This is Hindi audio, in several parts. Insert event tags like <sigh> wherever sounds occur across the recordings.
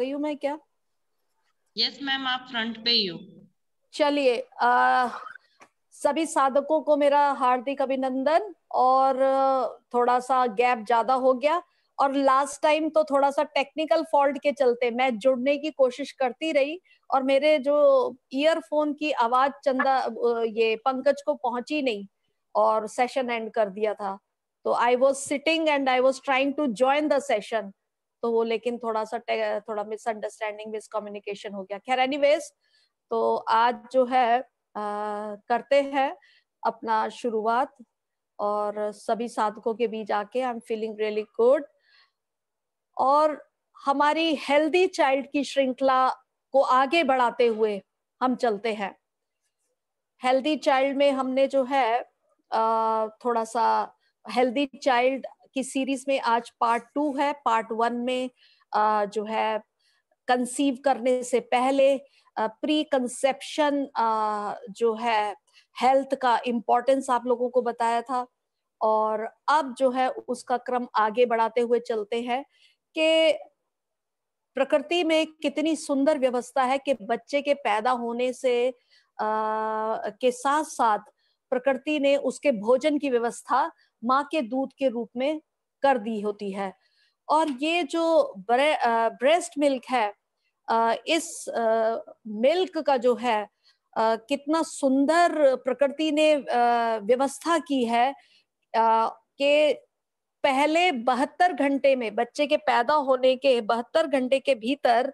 गई हूँ मैं क्या यस मैम आप फ्रंट पे ही हो चलिए सभी साधकों को मेरा हार्दिक अभिनंदन और थोड़ा सा गैप ज्यादा हो गया और लास्ट टाइम तो थोड़ा सा टेक्निकल फॉल्ट के चलते मैं जुड़ने की कोशिश करती रही और मेरे जो ईयरफोन की आवाज चंदा ये पंकज को पहुंची नहीं और सेशन एंड कर दिया था तो I was sitting and I was trying to join the session तो वो लेकिन थोड़ा सा थोड़ा मिसअंडरस्टैंडिंग कम्युनिकेशन हो गया खैर एनी तो आज जो है आ, करते हैं अपना शुरुआत और सभी साधकों के बीच आके I am feeling really good और हमारी हेल्दी चाइल्ड की श्रृंखला को आगे बढ़ाते हुए हम चलते हैं हेल्दी चाइल्ड में हमने जो है आ, थोड़ा सा हेल्दी चाइल्ड की सीरीज में आज पार्ट टू है पार्ट वन में आ, जो है कंसीव करने से पहले प्री कंसेप्शन जो है हेल्थ का इम्पोर्टेंस आप लोगों को बताया था और अब जो है उसका क्रम आगे बढ़ाते हुए चलते हैं कि प्रकृति में कितनी सुंदर व्यवस्था है कि बच्चे के पैदा होने से आ, के साथ साथ प्रकृति ने उसके भोजन की व्यवस्था माँ के दूध के रूप में कर दी होती है और ये जो ब्रे, ब्रेस्ट मिल्क है इस मिल्क का जो है कितना सुंदर प्रकृति ने व्यवस्था की है कि पहले बहत्तर घंटे में बच्चे के पैदा होने के बहत्तर घंटे के भीतर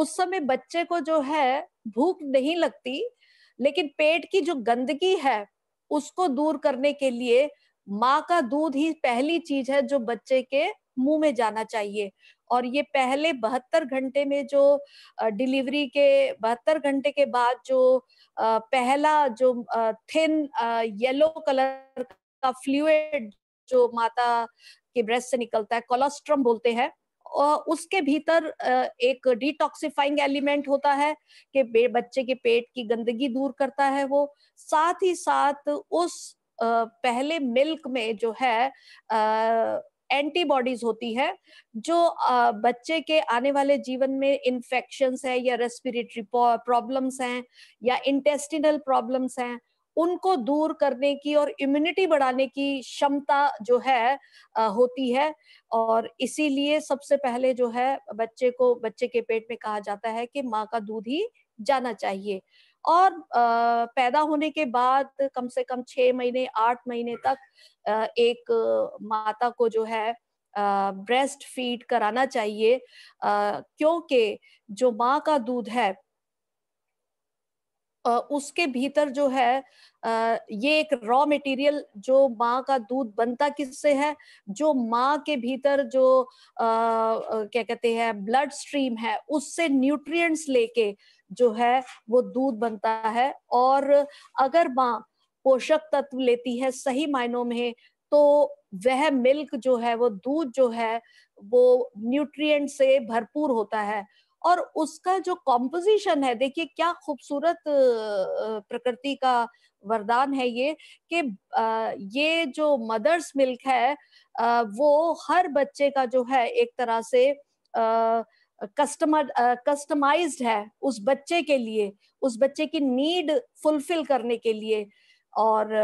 उस समय बच्चे को जो है भूख नहीं लगती लेकिन पेट की जो गंदगी है उसको दूर करने के लिए माँ का दूध ही पहली चीज है जो बच्चे के मुंह में जाना चाहिए और ये पहले बहत्तर घंटे में जो डिलीवरी के बहत्तर घंटे के बाद जो पहला जो थिन येलो कलर का फ्लूड जो माता के ब्रेस्ट से निकलता है कोलोस्ट्रम बोलते हैं उसके भीतर एक डिटॉक्सिफाइंग एलिमेंट होता है कि बच्चे के पेट की गंदगी दूर करता है वो साथ ही साथ उस पहले मिल्क में जो है एंटीबॉडीज होती है जो बच्चे के आने वाले जीवन में इन्फेक्शंस है या रेस्पिरेटरी प्रॉब्लम्स हैं या इंटेस्टिनल प्रॉब्लम्स हैं उनको दूर करने की और इम्यूनिटी बढ़ाने की क्षमता जो है आ, होती है और इसीलिए सबसे पहले जो है बच्चे को बच्चे के पेट में कहा जाता है कि माँ का दूध ही जाना चाहिए और पैदा होने के बाद कम से कम छह महीने आठ महीने तक एक माता को जो है ब्रेस्ट फीड कराना चाहिए क्योंकि जो माँ का दूध है उसके भीतर जो है ये एक रॉ मटेरियल जो माँ का दूध बनता किससे है जो माँ के भीतर जो क्या कहते हैं ब्लड स्ट्रीम है उससे न्यूट्रिएंट्स लेके जो है वो दूध बनता है और अगर माँ पोषक तत्व लेती है सही मायनों में तो वह मिल्क जो है वो दूध जो है वो न्यूट्रिएंट से भरपूर होता है और उसका जो कॉम्पोजिशन है देखिए क्या खूबसूरत प्रकृति का वरदान है ये कि ये जो मदर्स मिल्क है वो हर बच्चे का जो है एक तरह से कस्टमर कस्टमाइज्ड है उस बच्चे के लिए उस बच्चे की नीड फुलफिल करने के लिए और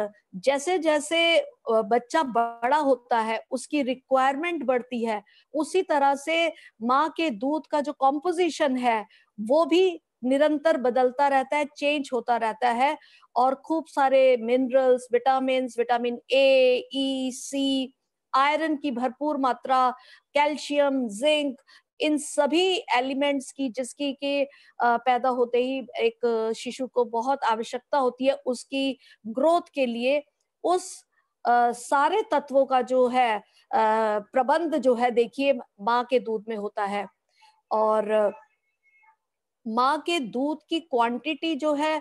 जैसे जैसे बच्चा बड़ा होता है उसकी रिक्वायरमेंट बढ़ती है उसी तरह से माँ के दूध का जो कॉम्पोजिशन है वो भी निरंतर बदलता रहता है चेंज होता रहता है और खूब सारे minerals vitamin vitamin A E C iron की भरपूर मात्रा कैल्शियम जिंक इन सभी एलिमेंट्स की जिसकी के पैदा होते ही एक शिशु को बहुत आवश्यकता होती है उसकी ग्रोथ के लिए उस सारे तत्वों का जो है प्रबंध जो है देखिए माँ के दूध में होता है और माँ के दूध की क्वांटिटी जो है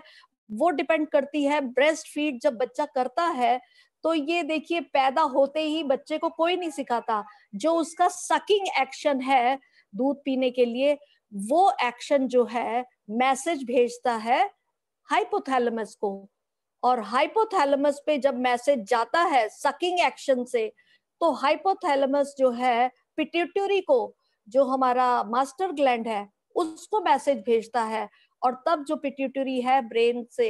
वो डिपेंड करती है ब्रेस्ट फीड जब बच्चा करता है तो ये देखिए पैदा होते ही बच्चे को कोई नहीं सिखाता जो उसका सकिंग एक्शन है दूध पीने के लिए वो एक्शन जो है मैसेज भेजता है हाइपोथैलमस को और हाइपोथैलमस पे जब मैसेज जाता है सकिंग एक्शन से तो हाइपोथैलमस जो है पिट्यूटरी को जो हमारा मास्टर ग्लैंड है उसको मैसेज भेजता है और तब जो पिट्यूटरी है ब्रेन से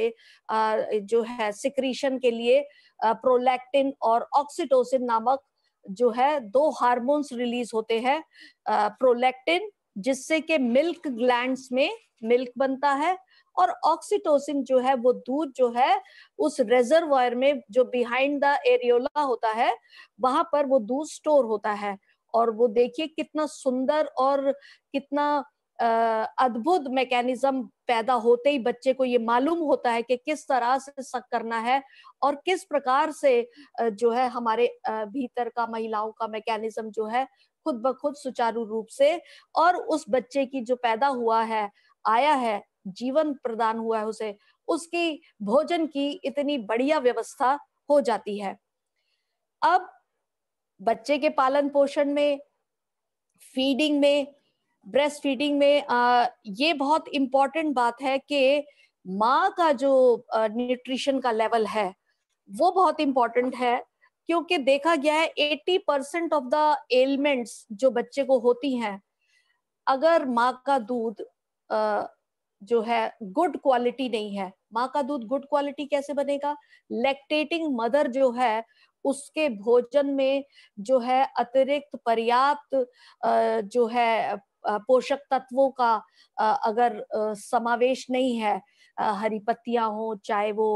जो है सिक्रीशन के लिए प्रोलैक्टिन और ऑक्सीटोसिन नामक जो है दो हार्मोन्स रिलीज होते हैं प्रोलेक्टिन जिससे कि मिल्क ग्लैंड्स में मिल्क बनता है और ऑक्सीटोसिन जो है वो दूध जो है उस रेजरवायर में जो बिहाइंड द एरियोला होता है वहां पर वो दूध स्टोर होता है और वो देखिए कितना सुंदर और कितना अद्भुत मैकेनिज्म पैदा होते ही बच्चे को ये मालूम होता है कि किस तरह से सक करना है और किस प्रकार से जो है हमारे भीतर का महिलाओं का मैकेनिज्म जो है खुद ब खुद सुचारू रूप से और उस बच्चे की जो पैदा हुआ है आया है जीवन प्रदान हुआ है उसे उसकी भोजन की इतनी बढ़िया व्यवस्था हो जाती है अब बच्चे के पालन पोषण में फीडिंग में ब्रेस्ट फीडिंग में ये बहुत इम्पोर्टेंट बात है कि माँ का जो न्यूट्रिशन का लेवल है वो बहुत इम्पोर्टेंट है क्योंकि देखा गया है eighty percent of the elements जो बच्चे को होती हैं अगर माँ का दूध जो है गुड क्वालिटी नहीं है माँ का दूध गुड क्वालिटी कैसे बनेगा लैक्टेटिंग मदर जो है उसके भोजन में जो है अतिरिक्त पर्याप्त जो है पोषक तत्वों का अगर समावेश नहीं है हरी पत्तियां हो चाहे वो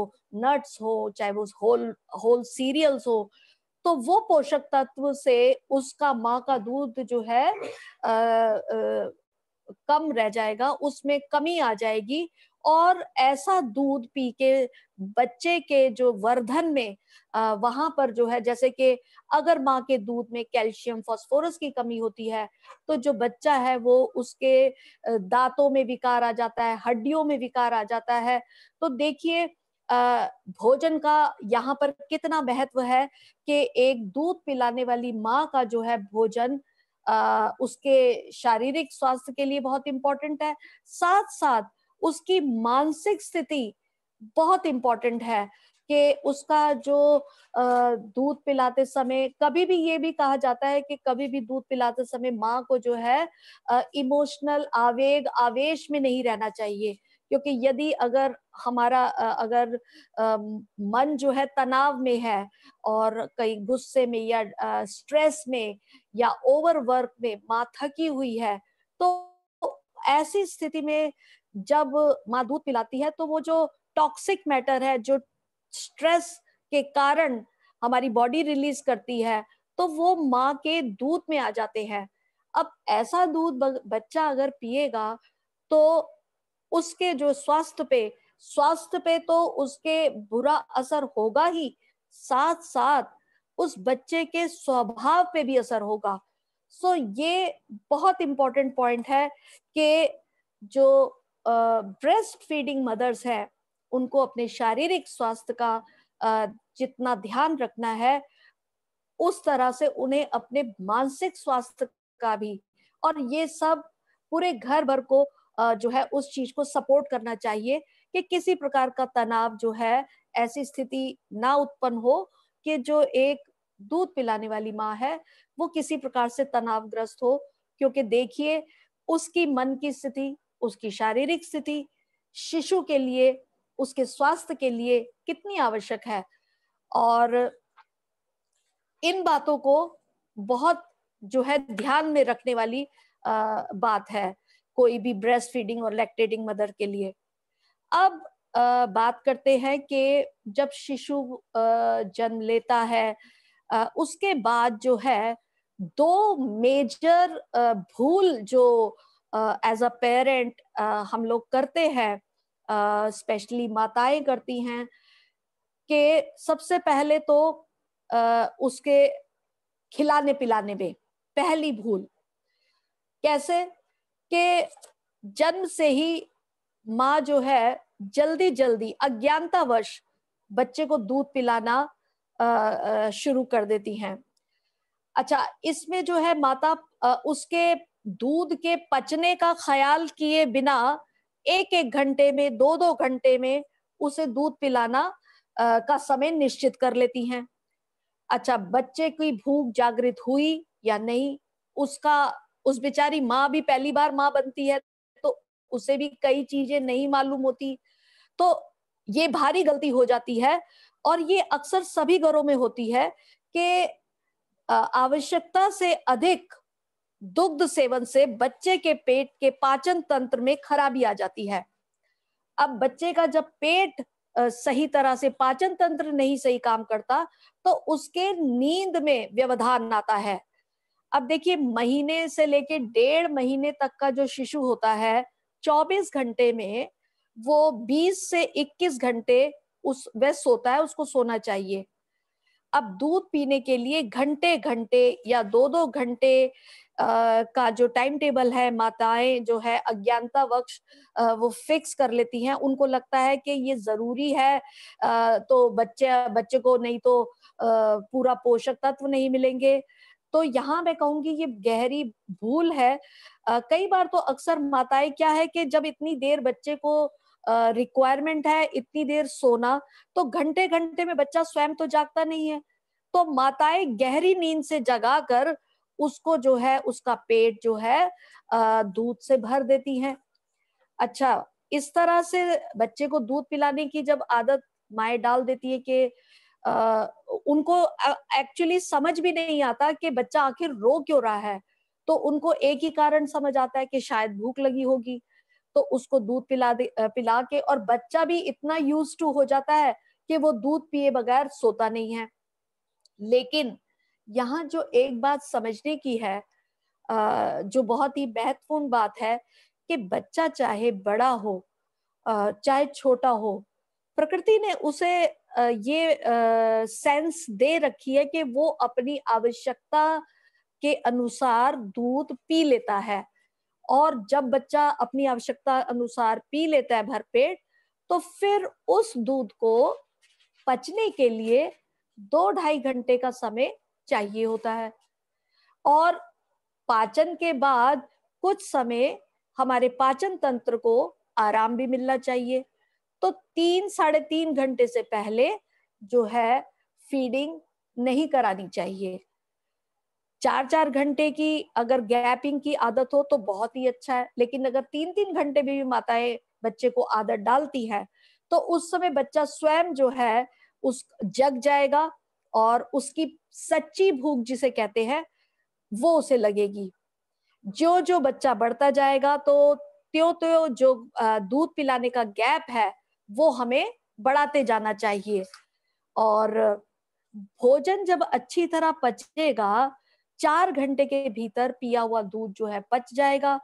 नट्स हो चाहे वो होल होल सीरियल्स हो तो वो पोषक तत्व से उसका माँ का दूध जो है आ, आ, कम रह जाएगा उसमें कमी आ जाएगी और ऐसा दूध पी के बच्चे के जो वर्धन में वहां पर जो है जैसे कि अगर माँ के दूध में कैल्शियम फास्फोरस की कमी होती है तो जो बच्चा है वो उसके दांतों में विकार आ जाता है हड्डियों में विकार आ जाता है तो देखिए भोजन का यहाँ पर कितना महत्व है कि एक दूध पिलाने वाली माँ का जो है भोजन आ, उसके शारीरिक स्वास्थ्य के लिए बहुत इंपॉर्टेंट है साथ साथ उसकी मानसिक स्थिति बहुत इंपॉर्टेंट है कि उसका जो दूध पिलाते समय कभी भी ये भी कहा जाता है कि कभी भी दूध पिलाते समय माँ को जो है इमोशनल आवेग आवेश में नहीं रहना चाहिए क्योंकि यदि अगर हमारा अगर मन जो है तनाव में है और कई गुस्से में या स्ट्रेस में या ओवर वर्क में माँ थकी हुई है तो ऐसी स्थिति में जब माँ दूध पिलाती है तो वो जो टॉक्सिक मैटर है जो स्ट्रेस के कारण हमारी बॉडी रिलीज करती है तो वो माँ के दूध में आ जाते हैं अब ऐसा दूध बच्चा अगर पिएगा तो उसके जो स्वास्थ्य पे स्वास्थ्य पे तो उसके बुरा असर होगा ही साथ साथ उस बच्चे के स्वभाव पे भी असर होगा सो so, ये बहुत इम्पोर्टेंट पॉइंट है कि जो ब्रेस्ट फीडिंग मदर्स हैं उनको अपने शारीरिक स्वास्थ्य का जितना ध्यान रखना है उस तरह से उन्हें अपने मानसिक स्वास्थ्य का भी और ये सब पूरे घर भर को जो है उस चीज को सपोर्ट करना चाहिए कि किसी प्रकार का तनाव जो है ऐसी स्थिति ना उत्पन्न हो कि जो एक दूध पिलाने वाली माँ है वो किसी प्रकार से तनावग्रस्त हो क्योंकि देखिए उसकी मन की स्थिति उसकी शारीरिक स्थिति शिशु के लिए उसके स्वास्थ्य के लिए कितनी आवश्यक है और इन बातों को बहुत जो है ध्यान में रखने वाली आ, बात है कोई भी ब्रेस्ट फीडिंग और लैक्टेटिंग मदर के लिए अब आ, बात करते हैं कि जब शिशु जन्म लेता है आ, उसके बाद जो है दो मेजर भूल जो एज अ पेरेंट हम लोग करते हैं स्पेशली uh, माताएं करती हैं कि सबसे पहले तो uh, उसके खिलाने पिलाने में पहली भूल कैसे कि जन्म से ही माँ जो है जल्दी जल्दी अज्ञानतावश बच्चे को दूध पिलाना शुरू कर देती हैं अच्छा इसमें जो है माता उसके दूध के पचने का ख्याल किए बिना एक एक घंटे में दो दो घंटे में उसे दूध पिलाना आ, का समय निश्चित कर लेती हैं अच्छा बच्चे की भूख जागृत हुई या नहीं उसका उस बेचारी माँ भी पहली बार माँ बनती है तो उसे भी कई चीजें नहीं मालूम होती तो ये भारी गलती हो जाती है और ये अक्सर सभी घरों में होती है कि आवश्यकता से अधिक दुग्ध सेवन से बच्चे के पेट के पाचन तंत्र में खराबी आ जाती है अब बच्चे का जब पेट सही तरह से पाचन तंत्र नहीं सही काम करता तो उसके नींद में व्यवधान आता है अब देखिए महीने से लेके डेढ़ महीने तक का जो शिशु होता है 24 घंटे में वो 20 से 21 घंटे उस वह सोता है उसको सोना चाहिए अब दूध पीने के लिए घंटे घंटे या दो दो घंटे का जो टाइम टेबल है माताएं जो है अज्ञानता वक्ष वो फिक्स कर लेती हैं उनको लगता है कि ये जरूरी है तो बच्चे बच्चे को नहीं तो पूरा पोषक तत्व नहीं मिलेंगे तो यहाँ मैं कहूंगी ये गहरी भूल है कई बार तो अक्सर माताएं क्या है कि जब इतनी देर बच्चे को रिक्वायरमेंट है इतनी देर सोना तो घंटे घंटे में बच्चा स्वयं तो जागता नहीं है तो माताएं गहरी नींद से जगाकर उसको जो है उसका पेट जो है दूध से भर देती हैं अच्छा इस तरह से बच्चे को दूध पिलाने की जब आदत माए डाल देती है कि उनको एक्चुअली समझ भी नहीं आता कि बच्चा आखिर रो क्यों रहा है तो उनको एक ही कारण समझ आता है कि शायद भूख लगी होगी तो उसको दूध पिला दे पिला के और बच्चा भी इतना यूज टू हो जाता है कि वो दूध पिए बगैर सोता नहीं है लेकिन यहाँ जो एक बात समझने की है जो बहुत ही महत्वपूर्ण बात है कि बच्चा चाहे बड़ा हो चाहे छोटा हो प्रकृति ने उसे ये सेंस दे रखी है कि वो अपनी आवश्यकता के अनुसार दूध पी लेता है और जब बच्चा अपनी आवश्यकता अनुसार पी लेता है भर पेट तो फिर उस दूध को पचने के लिए दो ढाई घंटे का समय चाहिए होता है और पाचन के बाद कुछ समय हमारे पाचन तंत्र को आराम भी मिलना चाहिए तो तीन साढ़े तीन घंटे से पहले जो है फीडिंग नहीं करानी चाहिए चार चार घंटे की अगर गैपिंग की आदत हो तो बहुत ही अच्छा है लेकिन अगर तीन तीन घंटे भी, भी माताएं बच्चे को आदत डालती है तो उस समय बच्चा स्वयं जो है उस जग जाएगा और उसकी सच्ची भूख जिसे कहते हैं वो उसे लगेगी जो जो बच्चा बढ़ता जाएगा तो त्यो त्यो जो दूध पिलाने का गैप है वो हमें बढ़ाते जाना चाहिए और भोजन जब अच्छी तरह पचेगा चार घंटे के भीतर पिया हुआ दूध जो है पच जाएगा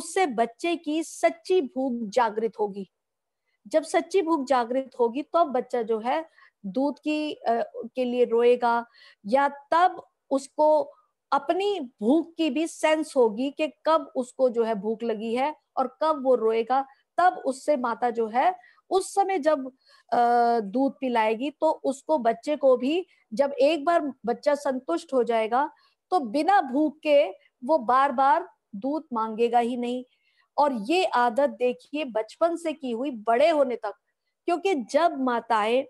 उससे बच्चे की सच्ची भूख जागृत होगी जब सच्ची भूख जागृत होगी तब तो बच्चा जो है दूध की आ, के लिए रोएगा या तब उसको अपनी भूख की भी सेंस होगी कि कब उसको जो है भूख लगी है और कब वो रोएगा तब उससे माता जो है उस समय जब दूध पिलाएगी तो उसको बच्चे को भी जब एक बार बच्चा संतुष्ट हो जाएगा तो बिना भूख के वो बार बार दूध मांगेगा ही नहीं और ये आदत देखिए बचपन से की हुई बड़े होने तक क्योंकि जब माताएं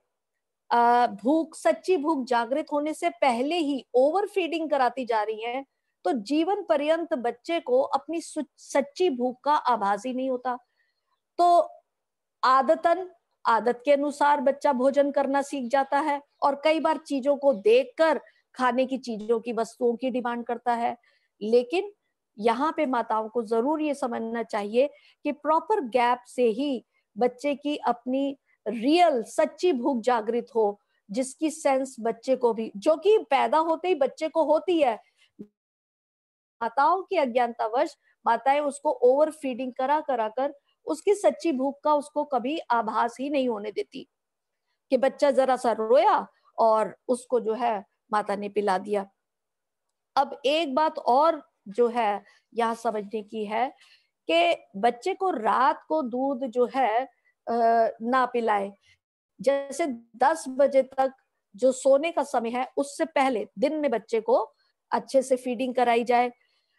भूख सच्ची भूख जागृत होने से पहले ही ओवर फीडिंग कराती जा रही हैं तो जीवन पर्यंत बच्चे को अपनी सच्ची भूख का आभास ही नहीं होता तो आदतन आदत के अनुसार बच्चा भोजन करना सीख जाता है और कई बार चीजों को देखकर खाने की चीजों की वस्तुओं की डिमांड करता है लेकिन यहाँ पे माताओं को जरूर ये समझना चाहिए कि प्रॉपर गैप से ही बच्चे की अपनी रियल सच्ची भूख जागृत हो जिसकी सेंस बच्चे को भी जो कि पैदा होते ही बच्चे को होती है माताओं की अज्ञानतावश माताएं उसको ओवर फीडिंग करा करा कर उसकी सच्ची भूख का उसको कभी आभास ही नहीं होने देती कि बच्चा जरा सा रोया और उसको जो है माता ने पिला दिया अब एक बात और जो है यहाँ समझने की है कि बच्चे को रात को दूध जो है ना पिलाए जैसे 10 बजे तक जो सोने का समय है उससे पहले दिन में बच्चे को अच्छे से फीडिंग कराई जाए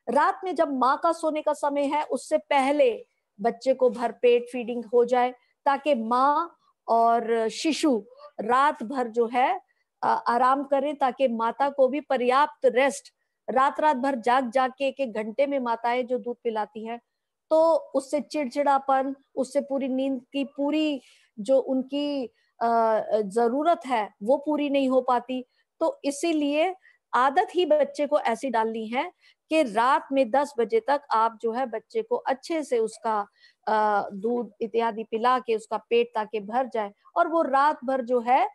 रात में जब माँ का सोने का समय है उससे पहले बच्चे को भरपेट फीडिंग हो जाए ताकि माँ और शिशु रात भर जो है आराम करें ताकि माता को भी पर्याप्त रेस्ट रात रात भर जाग जाग के एक एक घंटे में माताएं जो दूध पिलाती हैं तो उससे चिड़चिड़ापन उससे पूरी नींद की पूरी जो उनकी जरूरत है वो पूरी नहीं हो पाती तो इसीलिए आदत ही बच्चे को ऐसी डालनी है कि रात में 10 बजे तक आप जो है बच्चे को अच्छे से उसका दूध इत्यादि पिला के उसका पेट ताकि भर जाए और वो रात भर जो है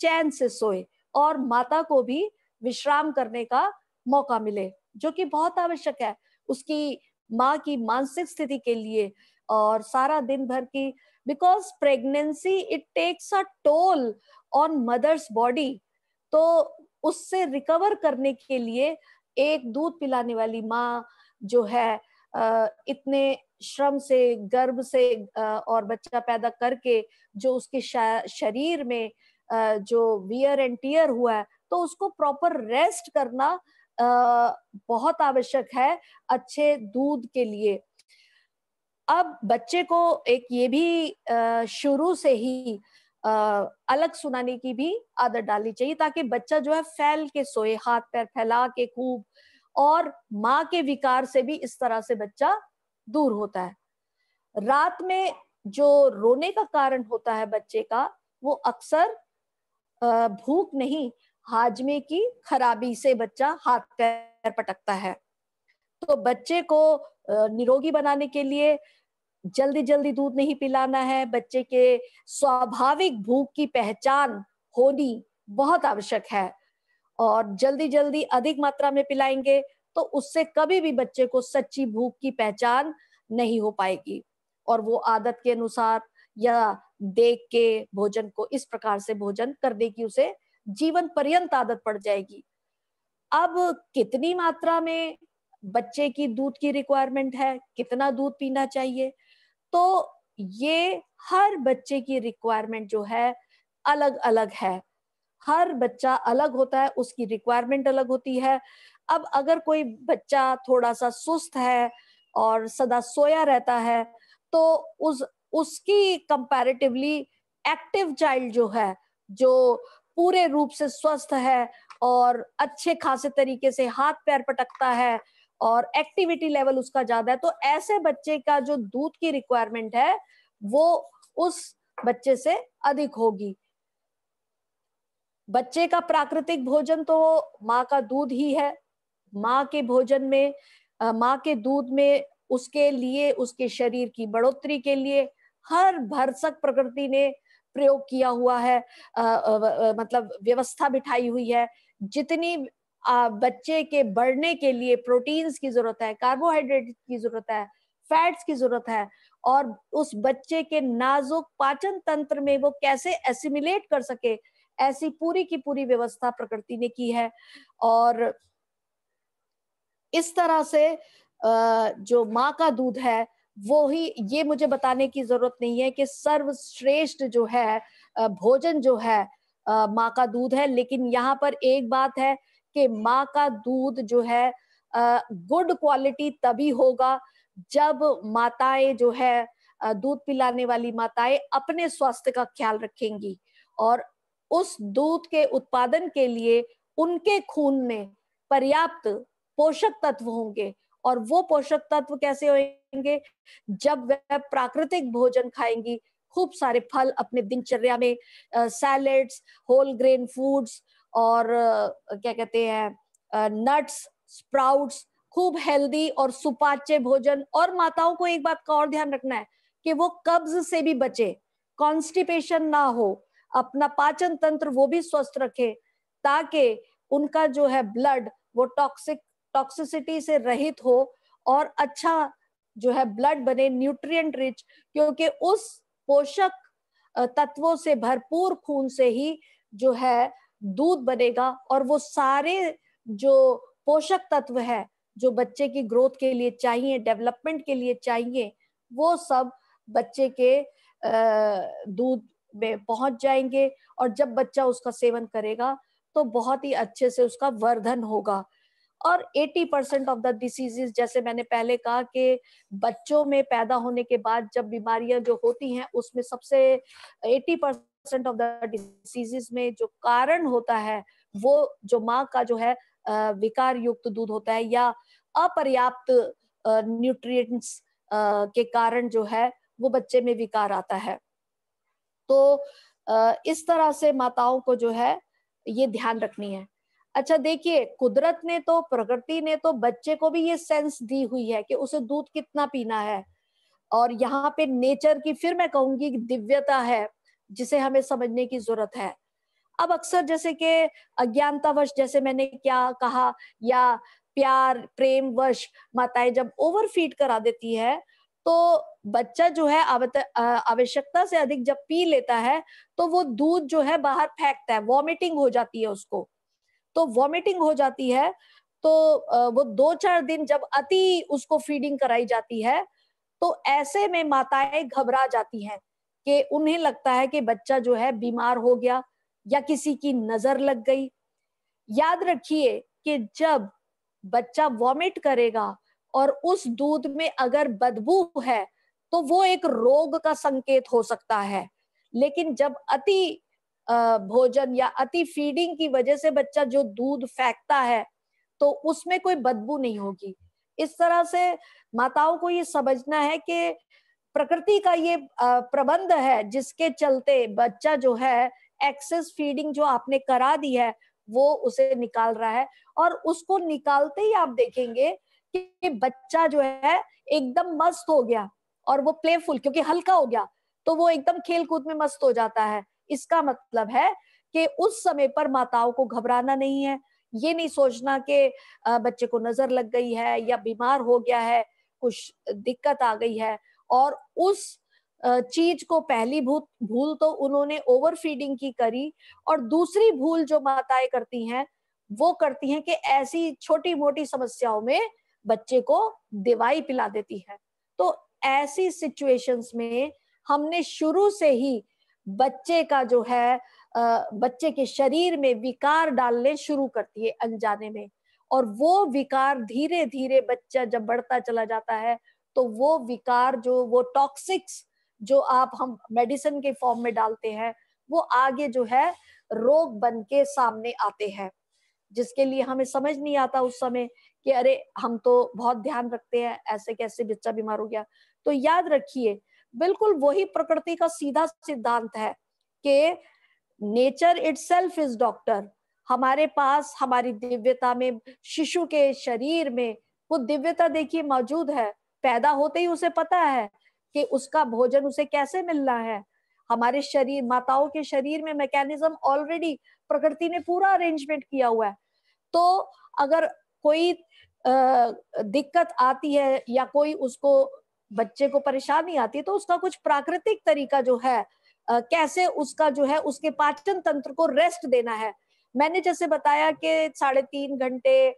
चैन से सोए और माता को भी विश्राम करने का मौका मिले जो कि बहुत आवश्यक है उसकी माँ की मानसिक स्थिति के लिए और सारा दिन भर की because pregnancy it takes a toll on mother's body तो उससे रिकवर करने के लिए एक दूध पिलाने वाली माँ जो है इतने श्रम से गर्भ से और बच्चा पैदा करके जो उसके शरीर में जो वियर एंड टीयर हुआ है तो उसको प्रॉपर रेस्ट करना बहुत आवश्यक है अच्छे दूध के लिए अब बच्चे को एक ये भी शुरू से ही अलग सुनाने की भी आदत डालनी चाहिए ताकि बच्चा जो है फैल के सोए हाथ पैर फैला के खूब और माँ के विकार से भी इस तरह से बच्चा दूर होता है रात में जो रोने का कारण होता है बच्चे का वो अक्सर भूख नहीं हाजमे की खराबी से बच्चा हाथ पैर पटकता है तो बच्चे को निरोगी बनाने के लिए जल्दी जल्दी दूध नहीं पिलाना है बच्चे के स्वाभाविक भूख की पहचान होनी बहुत आवश्यक है और जल्दी जल्दी अधिक मात्रा में पिलाएंगे तो उससे कभी भी बच्चे को सच्ची भूख की पहचान नहीं हो पाएगी और वो आदत के अनुसार या देख के भोजन को इस प्रकार से भोजन करने की उसे जीवन पर्यंत आदत पड़ जाएगी अब कितनी मात्रा में बच्चे की दूध की रिक्वायरमेंट है कितना दूध पीना चाहिए तो ये हर बच्चे की रिक्वायरमेंट जो है अलग अलग है हर बच्चा अलग होता है उसकी रिक्वायरमेंट अलग होती है अब अगर कोई बच्चा थोड़ा सा सुस्त है और सदा सोया रहता है तो उस उसकी कंपैरेटिवली एक्टिव चाइल्ड जो है जो पूरे रूप से स्वस्थ है और अच्छे खासे तरीके से हाथ पैर पटकता है और एक्टिविटी लेवल उसका ज्यादा है तो ऐसे बच्चे का जो दूध की रिक्वायरमेंट है वो उस बच्चे से अधिक होगी बच्चे का प्राकृतिक भोजन तो माँ का दूध ही है माँ के भोजन में माँ के दूध में उसके लिए उसके शरीर की बढ़ोतरी के लिए हर भरसक प्रकृति ने प्रयोग किया हुआ है आ, आ, आ, मतलब व्यवस्था बिठाई हुई है जितनी आ, बच्चे के बढ़ने के लिए प्रोटीन्स की जरूरत है कार्बोहाइड्रेट की जरूरत है फैट्स की जरूरत है और उस बच्चे के नाजुक पाचन तंत्र में वो कैसे एसिमिलेट कर सके ऐसी पूरी की पूरी व्यवस्था प्रकृति ने की है और इस तरह से जो माँ का दूध है वो ही ये मुझे बताने की जरूरत नहीं है कि सर्वश्रेष्ठ जो है भोजन जो है माँ का दूध है लेकिन यहाँ पर एक बात है कि माँ का दूध जो है गुड क्वालिटी तभी होगा जब माताएं जो है दूध पिलाने वाली माताएं अपने स्वास्थ्य का ख्याल रखेंगी और उस दूध के उत्पादन के लिए उनके खून में पर्याप्त पोषक तत्व होंगे और वो पोषक तत्व कैसे होंगे करेंगे जब वह प्राकृतिक भोजन खाएंगी खूब सारे फल अपने दिनचर्या में सैलेड्स होल ग्रेन फूड्स और uh, क्या कहते हैं नट्स स्प्राउट्स खूब हेल्दी और सुपाच्य भोजन और माताओं को एक बात का और ध्यान रखना है कि वो कब्ज से भी बचे कॉन्स्टिपेशन ना हो अपना पाचन तंत्र वो भी स्वस्थ रखे ताकि उनका जो है ब्लड वो टॉक्सिक टॉक्सिसिटी से रहित हो और अच्छा जो है ब्लड बने न्यूट्रिएंट रिच क्योंकि उस पोषक तत्वों से भरपूर खून से ही जो है दूध बनेगा और वो सारे जो पोषक तत्व है जो बच्चे की ग्रोथ के लिए चाहिए डेवलपमेंट के लिए चाहिए वो सब बच्चे के दूध में पहुंच जाएंगे और जब बच्चा उसका सेवन करेगा तो बहुत ही अच्छे से उसका वर्धन होगा और 80 परसेंट ऑफ द डिसीजेज जैसे मैंने पहले कहा कि बच्चों में पैदा होने के बाद जब बीमारियां जो होती हैं उसमें सबसे 80 परसेंट ऑफ द डिसीजेज में जो कारण होता है वो जो माँ का जो है विकार युक्त दूध होता है या अपर्याप्त न्यूट्रिएंट्स के कारण जो है वो बच्चे में विकार आता है तो इस तरह से माताओं को जो है ये ध्यान रखनी है अच्छा देखिए कुदरत ने तो प्रकृति ने तो बच्चे को भी ये सेंस दी हुई है कि उसे दूध कितना पीना है और यहाँ पे नेचर की फिर मैं कहूंगी दिव्यता है जिसे हमें समझने की जरूरत है अब अक्सर जैसे कि अज्ञानतावश जैसे मैंने क्या कहा या प्यार प्रेम वश माताएं जब ओवर फीड करा देती है तो बच्चा जो है आवश्यकता से अधिक जब पी लेता है तो वो दूध जो है बाहर फेंकता है वॉमिटिंग हो जाती है उसको तो वॉमिटिंग हो जाती है तो वो दो चार दिन जब अति उसको फीडिंग कराई जाती है तो ऐसे में माताएं घबरा जाती हैं कि उन्हें लगता है कि बच्चा जो है बीमार हो गया या किसी की नजर लग गई याद रखिए कि जब बच्चा वॉमिट करेगा और उस दूध में अगर बदबू है तो वो एक रोग का संकेत हो सकता है लेकिन जब अति भोजन या अति फीडिंग की वजह से बच्चा जो दूध फेंकता है तो उसमें कोई बदबू नहीं होगी इस तरह से माताओं को ये समझना है कि प्रकृति का ये प्रबंध है जिसके चलते बच्चा जो है एक्सेस फीडिंग जो आपने करा दी है वो उसे निकाल रहा है और उसको निकालते ही आप देखेंगे कि बच्चा जो है एकदम मस्त हो गया और वो प्लेफुल क्योंकि हल्का हो गया तो वो एकदम खेल कूद में मस्त हो जाता है इसका मतलब है कि उस समय पर माताओं को घबराना नहीं है ये नहीं सोचना कि बच्चे को नजर लग गई है या बीमार हो गया है कुछ दिक्कत आ गई है और उस चीज को पहली भूत भूल तो उन्होंने ओवर फीडिंग की करी और दूसरी भूल जो माताएं करती हैं वो करती हैं कि ऐसी छोटी मोटी समस्याओं में बच्चे को दवाई पिला देती है तो ऐसी सिचुएशंस में हमने शुरू से ही बच्चे का जो है बच्चे के शरीर में विकार डालने शुरू करती है अनजाने में और वो विकार धीरे धीरे बच्चा जब बढ़ता चला जाता है तो वो विकार जो वो टॉक्सिक्स जो आप हम मेडिसिन के फॉर्म में डालते हैं वो आगे जो है रोग बन के सामने आते हैं जिसके लिए हमें समझ नहीं आता उस समय कि अरे हम तो बहुत ध्यान रखते हैं ऐसे कैसे बच्चा बीमार हो गया तो याद रखिए बिल्कुल वही प्रकृति का सीधा सिद्धांत है कि नेचर इट इज डॉक्टर हमारे पास हमारी दिव्यता में शिशु के शरीर में वो दिव्यता देखिए मौजूद है पैदा होते ही उसे पता है कि उसका भोजन उसे कैसे मिलना है हमारे शरीर माताओं के शरीर में मैकेनिज्म ऑलरेडी प्रकृति ने पूरा अरेंजमेंट किया हुआ है तो अगर कोई दिक्कत आती है या कोई उसको बच्चे को परेशानी आती है तो उसका कुछ प्राकृतिक तरीका जो है आ, कैसे उसका जो है उसके पाचन तंत्र को रेस्ट देना है मैंने जैसे बताया कि साढ़े तीन घंटे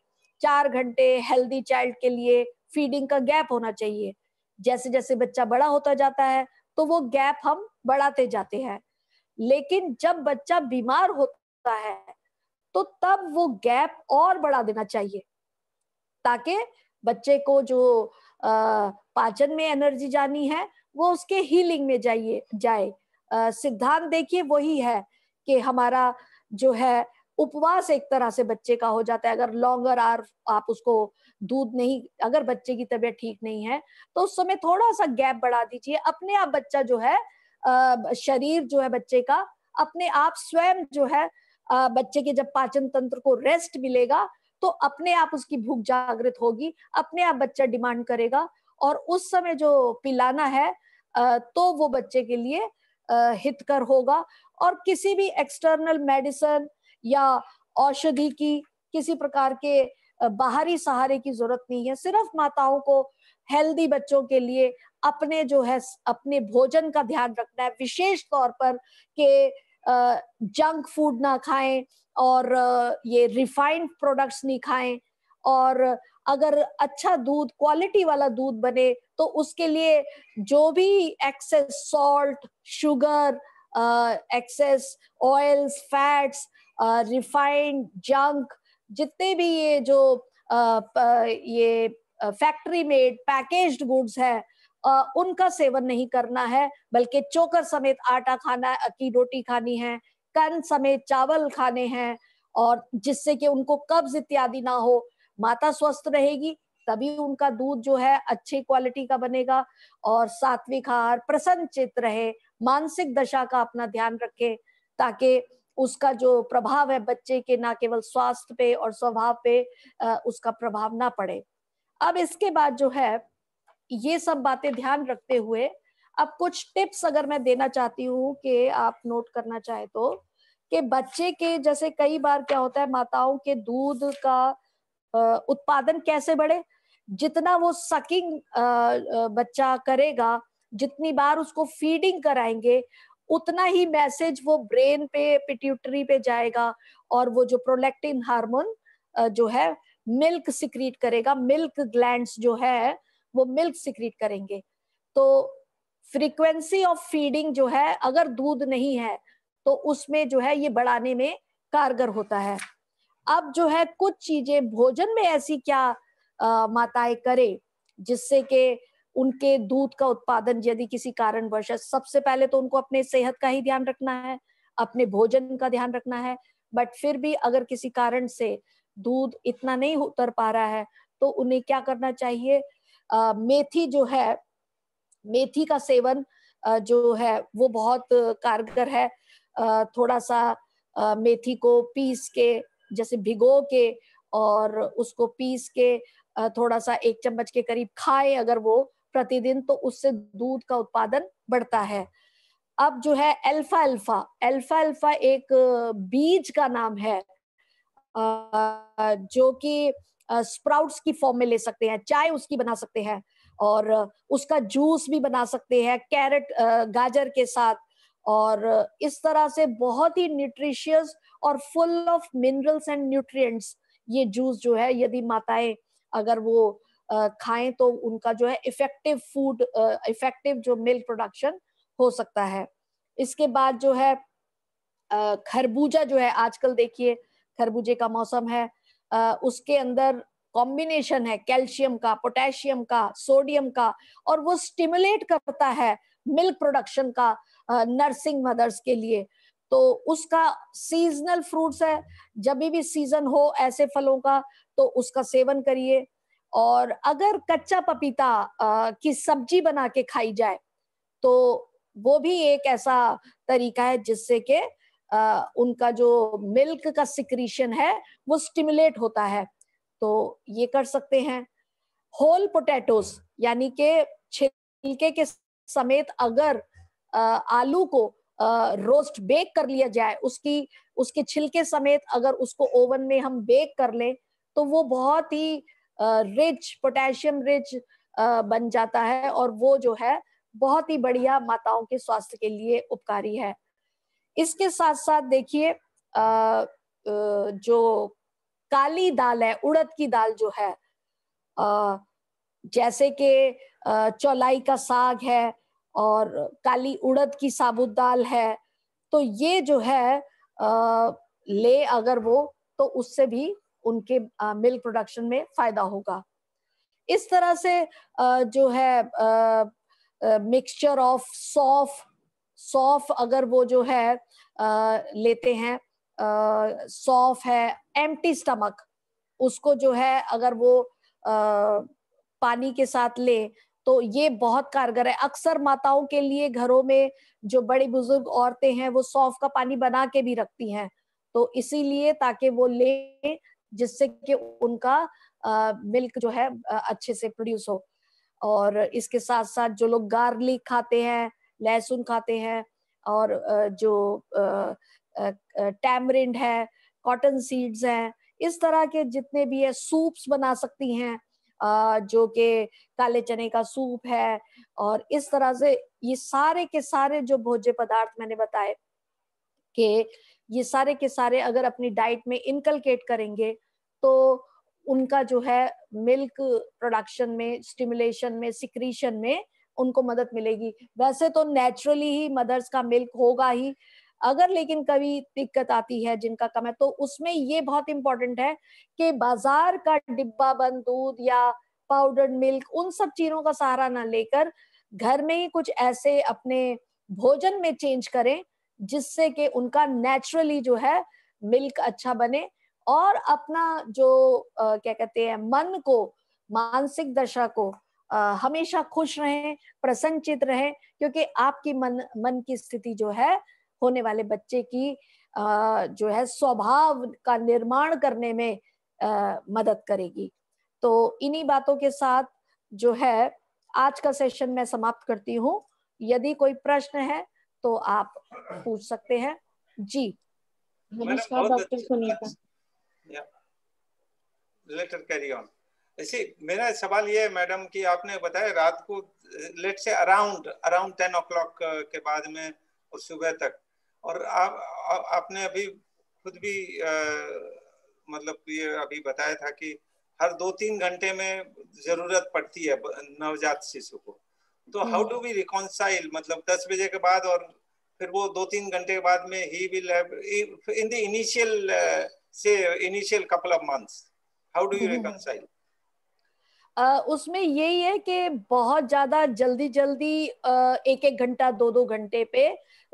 चार घंटे हेल्दी चाइल्ड के लिए फीडिंग का गैप होना चाहिए जैसे जैसे बच्चा बड़ा होता जाता है तो वो गैप हम बढ़ाते जाते हैं लेकिन जब बच्चा बीमार होता है तो तब वो गैप और बढ़ा देना चाहिए ताकि बच्चे को जो पाचन में एनर्जी जानी है वो उसके हीलिंग में जाइए जाए सिद्धांत देखिए वही है कि हमारा जो है उपवास एक तरह से बच्चे का हो जाता है अगर लॉन्गर आर आप उसको दूध नहीं अगर बच्चे की तबीयत ठीक नहीं है तो उस समय थोड़ा सा गैप बढ़ा दीजिए अपने आप बच्चा जो है शरीर जो है बच्चे का अपने आप स्वयं जो है बच्चे के जब पाचन तंत्र को रेस्ट मिलेगा तो अपने आप उसकी भूख जागृत होगी अपने आप बच्चा डिमांड करेगा और उस समय जो पिलाना है तो वो बच्चे के लिए हितकर होगा और किसी भी एक्सटर्नल मेडिसिन या औषधि की किसी प्रकार के बाहरी सहारे की जरूरत नहीं है सिर्फ माताओं को हेल्दी बच्चों के लिए अपने जो है अपने भोजन का ध्यान रखना है विशेष तौर पर के जंक फूड ना खाएं और ये रिफाइंड प्रोडक्ट्स नहीं खाएं और अगर अच्छा दूध क्वालिटी वाला दूध बने तो उसके लिए जो भी excess salt sugar excess oils fats refined junk जितने भी ये जो आ, ये फैक्ट्री मेड पैकेज्ड गुड्स है आ, उनका सेवन नहीं करना है बल्कि चोकर समेत आटा खाना की रोटी खानी है कन समेत चावल खाने हैं और जिससे कि उनको कब्ज इत्यादि ना हो माता स्वस्थ रहेगी तभी उनका दूध जो है अच्छी क्वालिटी का बनेगा और सात्विक आहार प्रसन्न चित रहे मानसिक दशा का अपना ध्यान रखे ताकि उसका जो प्रभाव है बच्चे के ना केवल स्वास्थ्य पे और स्वभाव पे उसका प्रभाव ना पड़े अब इसके बाद जो है ये सब बातें ध्यान रखते हुए अब कुछ टिप्स अगर मैं देना चाहती हूँ कि आप नोट करना चाहे तो कि बच्चे के जैसे कई बार क्या होता है माताओं के दूध का उत्पादन कैसे बढ़े जितना वो सकिंग बच्चा करेगा जितनी बार उसको फीडिंग कराएंगे उतना ही मैसेज वो ब्रेन पे पिट्यूटरी पे जाएगा और वो जो प्रोलेक्टिन हार्मोन जो है मिल्क सिक्रीट करेगा मिल्क ग्लैंड्स जो है वो मिल्क सिक्रीट करेंगे तो फ्रीक्वेंसी ऑफ फीडिंग जो है अगर दूध नहीं है तो उसमें जो है ये बढ़ाने में कारगर होता है अब जो है कुछ चीजें भोजन में ऐसी क्या आ, माताएं करें जिससे कि उनके दूध का उत्पादन यदि किसी कारणवश है सबसे पहले तो उनको अपने सेहत का ही ध्यान रखना है अपने भोजन का ध्यान रखना है बट फिर भी अगर किसी कारण से दूध इतना नहीं उतर पा रहा है तो उन्हें क्या करना चाहिए आ, मेथी जो है मेथी का सेवन आ, जो है वो बहुत कारगर है आ, थोड़ा सा आ, मेथी को पीस के जैसे भिगो के और उसको पीस के थोड़ा सा एक चम्मच के करीब खाए अगर वो प्रतिदिन तो उससे दूध का उत्पादन बढ़ता है अब जो है अल्फा अल्फा अल्फा अल्फा एक बीज का नाम है जो कि स्प्राउट्स की फॉर्म में ले सकते हैं चाय उसकी बना सकते हैं और उसका जूस भी बना सकते हैं कैरेट गाजर के साथ और इस तरह से बहुत ही न्यूट्रिशियस और full of minerals and nutrients ये जूस जो है यदि माताएं अगर वो खाएं तो उनका जो है इफेक्टिव फूड इफेक्टिव जो मिल्क प्रोडक्शन हो सकता है इसके बाद जो है खरबूजा जो है आजकल देखिए खरबूजे का मौसम है उसके अंदर कॉम्बिनेशन है कैल्शियम का पोटेशियम का सोडियम का और वो स्टिमुलेट करता है मिल्क प्रोडक्शन का नर्सिंग मदर्स के लिए तो उसका सीजनल फ्रूट्स है जब भी सीजन हो ऐसे फलों का तो उसका सेवन करिए और अगर कच्चा पपीता आ, की सब्जी बना के खाई जाए तो वो भी एक ऐसा तरीका है जिससे कि उनका जो मिल्क का सिक्रीशन है वो स्टिमुलेट होता है तो ये कर सकते हैं होल पोटैटोस यानी के छिलके के समेत अगर आ, आलू को रोस्ट बेक कर लिया जाए उसकी उसके छिलके समेत अगर उसको ओवन में हम बेक कर लें तो वो बहुत ही रिच पोटेशियम रिच बन जाता है और वो जो है बहुत ही बढ़िया माताओं के स्वास्थ्य के लिए उपकारी है इसके साथ साथ देखिए जो काली दाल है उड़द की दाल जो है जैसे कि चौलाई का साग है और काली उड़द की साबुत दाल है तो ये जो है आ, ले अगर वो तो उससे भी उनके मिल्क प्रोडक्शन में फायदा होगा इस तरह से आ, जो है मिक्सचर ऑफ सौफ सौफ अगर वो जो है आ, लेते हैं सौफ है एम्प्टी स्टमक उसको जो है अगर वो आ, पानी के साथ ले तो ये बहुत कारगर है अक्सर माताओं के लिए घरों में जो बड़ी बुजुर्ग औरतें हैं वो सौंफ का पानी बना के भी रखती हैं तो इसीलिए ताकि वो ले जिससे कि उनका आ, मिल्क जो है अच्छे से प्रोड्यूस हो और इसके साथ साथ जो लोग गार्लिक खाते हैं लहसुन खाते हैं और जो टैमरिंड है कॉटन सीड्स हैं इस तरह के जितने भी है सूप्स बना सकती हैं जो कि काले चने का सूप है और इस तरह से ये सारे के सारे जो भोज्य पदार्थ मैंने बताए कि ये सारे के सारे अगर अपनी डाइट में इनकलकेट करेंगे तो उनका जो है मिल्क प्रोडक्शन में स्टिमुलेशन में सिक्रीशन में उनको मदद मिलेगी वैसे तो नेचुरली ही मदर्स का मिल्क होगा ही अगर लेकिन कभी दिक्कत आती है जिनका कम है तो उसमें ये बहुत इंपॉर्टेंट है कि बाजार का डिब्बा बंद दूध या पाउडर्ड मिल्क उन सब चीजों का सहारा ना लेकर घर में ही कुछ ऐसे अपने भोजन में चेंज करें जिससे कि उनका नेचुरली जो है मिल्क अच्छा बने और अपना जो आ, क्या कहते हैं मन को मानसिक दशा को आ, हमेशा खुश रहें प्रसन्नचित रहें क्योंकि आपकी मन मन की स्थिति जो है होने वाले बच्चे की जो है स्वभाव का निर्माण करने में मदद करेगी तो इन्हीं बातों के साथ जो है आज का सेशन मैं समाप्त करती हूँ यदि कोई प्रश्न है तो आप पूछ सकते हैं जी नमस्कार doctor Sunita later carry on ऐसे मेरा सवाल ये है मैडम कि आपने बताया रात को लेट से अराउंड अराउंड टेन ओ के बाद में और सुबह तक और आप आपने अभी खुद भी आ, मतलब ये अभी बताया था कि हर दो तीन घंटे में जरूरत पड़ती है नवजात शिशु को तो हाउ डू वी रिकॉन्साइल मतलब दस बजे के बाद और फिर वो दो तीन घंटे के बाद में ही विल इन द इनिशियल से initial couple of months how do you reconcile उसमें यही है कि बहुत ज्यादा जल्दी जल्दी एक एक घंटा दो दो घंटे पे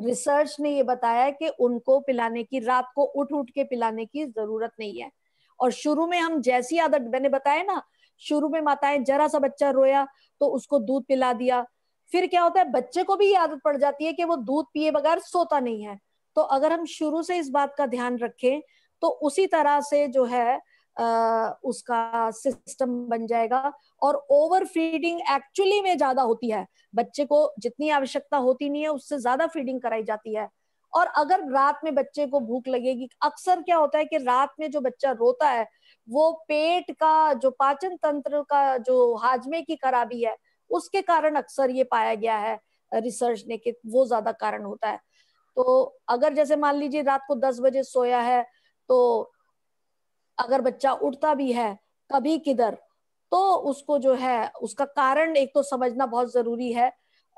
रिसर्च ने ये बताया कि उनको पिलाने की रात को उठ उठ के पिलाने की जरूरत नहीं है और शुरू में हम जैसी आदत मैंने बताया ना शुरू में माताएं जरा सा बच्चा रोया तो उसको दूध पिला दिया फिर क्या होता है बच्चे को भी ये आदत पड़ जाती है कि वो दूध पिए बगैर सोता नहीं है तो अगर हम शुरू से इस बात का ध्यान रखें तो उसी तरह से जो है उसका सिस्टम बन जाएगा और ओवर फीडिंग एक्चुअली में ज्यादा होती है बच्चे को जितनी आवश्यकता होती नहीं है उससे ज्यादा फीडिंग कराई जाती है और अगर रात में बच्चे को भूख लगेगी अक्सर क्या होता है कि रात में जो बच्चा रोता है वो पेट का जो पाचन तंत्र का जो हाजमे की खराबी है उसके कारण अक्सर ये पाया गया है रिसर्च ने कि वो ज्यादा कारण होता है तो अगर जैसे मान लीजिए रात को दस बजे सोया है तो अगर बच्चा उठता भी है कभी किधर तो उसको जो है उसका कारण एक तो समझना बहुत जरूरी है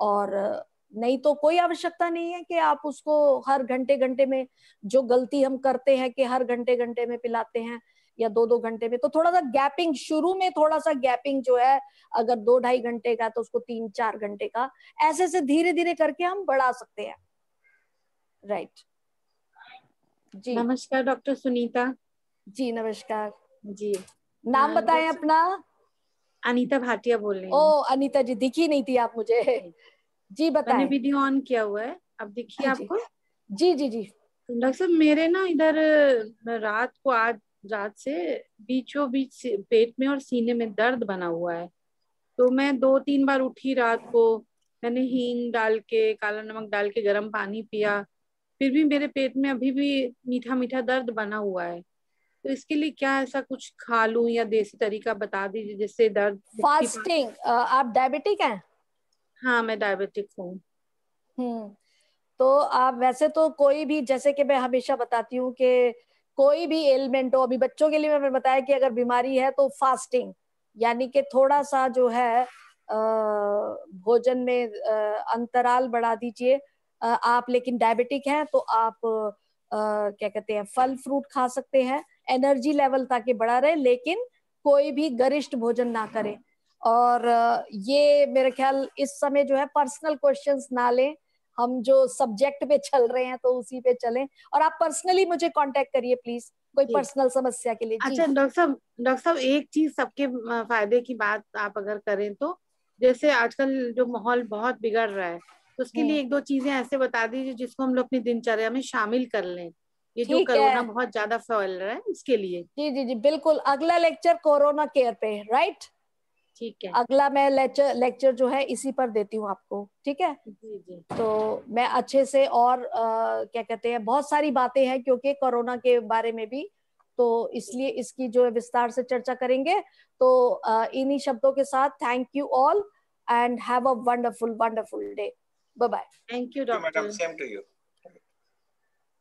और नहीं तो कोई आवश्यकता नहीं है कि आप उसको हर घंटे घंटे में जो गलती हम करते हैं कि हर घंटे घंटे में पिलाते हैं या दो दो घंटे में तो थोड़ा सा गैपिंग शुरू में थोड़ा सा गैपिंग जो है अगर दो ढाई घंटे का तो उसको तीन चार घंटे का ऐसे से धीरे धीरे करके हम बढ़ा सकते हैं राइट right. जी नमस्कार डॉक्टर सुनीता जी नमस्कार जी नाम बताएं अपना अनीता भाटिया बोल रही ओ अनीता जी दिखी नहीं थी आप मुझे जी <laughs> बताएं मैंने वीडियो ऑन किया हुआ है अब दिखिए हाँ आपको जी जी जी डॉक्टर साहब मेरे ना इधर रात को आज रात से बीचों बीच पेट में और सीने में दर्द बना हुआ है तो मैं दो तीन बार उठी रात को मैंने हींग डाल के काला नमक डाल के गर्म पानी पिया फिर भी मेरे पेट में अभी भी मीठा मीठा दर्द बना हुआ है तो इसके लिए क्या ऐसा कुछ खा लू या देसी तरीका बता दीजिए जिससे दर्द फास्टिंग आप डायबिटिक हैं हाँ मैं डायबिटिक हूँ हम्म, तो आप वैसे तो कोई भी जैसे कि मैं हमेशा बताती हूँ कि कोई भी एलिमेंट हो अभी बच्चों के लिए मैंने बताया कि अगर बीमारी है तो फास्टिंग यानी कि थोड़ा सा जो है भोजन में अंतराल बढ़ा दीजिए आप लेकिन डायबिटिक हैं तो आप क्या कहते हैं फल फ्रूट खा सकते हैं एनर्जी लेवल ताकि बढ़ा रहे लेकिन कोई भी गरिष्ठ भोजन ना करे और ये मेरे ख्याल इस समय जो है पर्सनल क्वेश्चन ना लें हम जो सब्जेक्ट पे चल रहे हैं तो उसी पे चलें और आप पर्सनली मुझे कांटेक्ट करिए प्लीज कोई पर्सनल समस्या के लिए अच्छा डॉक्टर साहब डॉक्टर साहब एक चीज सबके फायदे की बात आप अगर करें तो जैसे आजकल जो माहौल बहुत बिगड़ रहा है तो उसके हम्म। लिए एक दो चीजें ऐसे बता दीजिए जिसको हम लोग अपनी दिनचर्या में शामिल कर लें ये जो कोरोना बहुत ज्यादा फैल रहा है इसके लिए जी जी जी बिल्कुल अगला लेक्चर कोरोना केयर पे राइट ठीक है अगला मैं लेक्चर लेक्चर जो है इसी पर देती हूँ आपको ठीक है जी जी तो मैं अच्छे से और आ, क्या कहते हैं बहुत सारी बातें हैं क्योंकि कोरोना के बारे में भी तो इसलिए इसकी जो विस्तार से चर्चा करेंगे तो इन्हीं शब्दों के साथ thank you all and have a wonderful wonderful day bye bye thank you doctor madam same to you